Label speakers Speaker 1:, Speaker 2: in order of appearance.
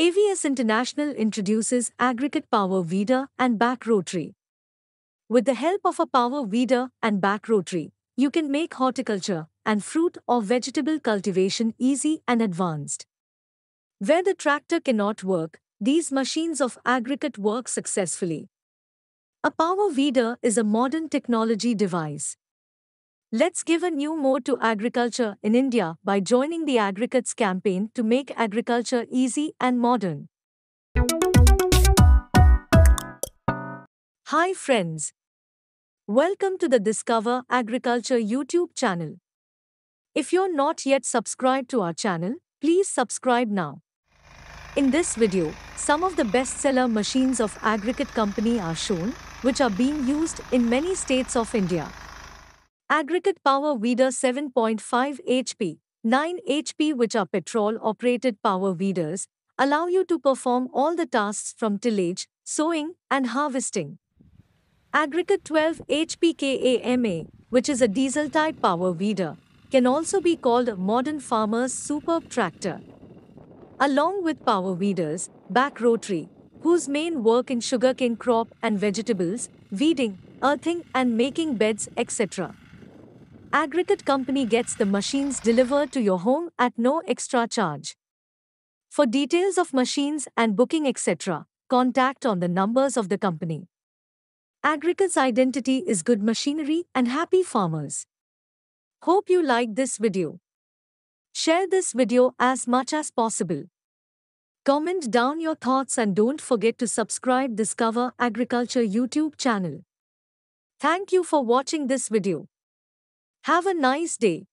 Speaker 1: AVS International introduces aggregate power weeder and back rotary. With the help of a power weeder and back rotary, you can make horticulture and fruit or vegetable cultivation easy and advanced. Where the tractor cannot work, these machines of aggregate work successfully. A power weeder is a modern technology device Let's give a new mode to agriculture in India by joining the Agricuts campaign to make agriculture easy and modern. Hi friends. Welcome to the Discover Agriculture YouTube channel. If you're not yet subscribed to our channel, please subscribe now. In this video, some of the bestseller machines of Agricut company are shown, which are being used in many states of India. Aggregate power weeder 7.5 HP, 9 HP which are petrol-operated power weeders, allow you to perform all the tasks from tillage, sowing, and harvesting. Aggregate 12 HP KAMA, which is a diesel-type power weeder, can also be called a modern farmer's superb tractor. Along with power weeders, back rotary, whose main work in sugarcane crop and vegetables, weeding, earthing and making beds, etc aggregate company gets the machines delivered to your home at no extra charge. For details of machines and booking etc., contact on the numbers of the company. Aggregate's identity is good machinery and happy farmers. Hope you like this video. Share this video as much as possible. Comment down your thoughts and don't forget to subscribe Discover Agriculture YouTube channel. Thank you for watching this video. Have a nice day.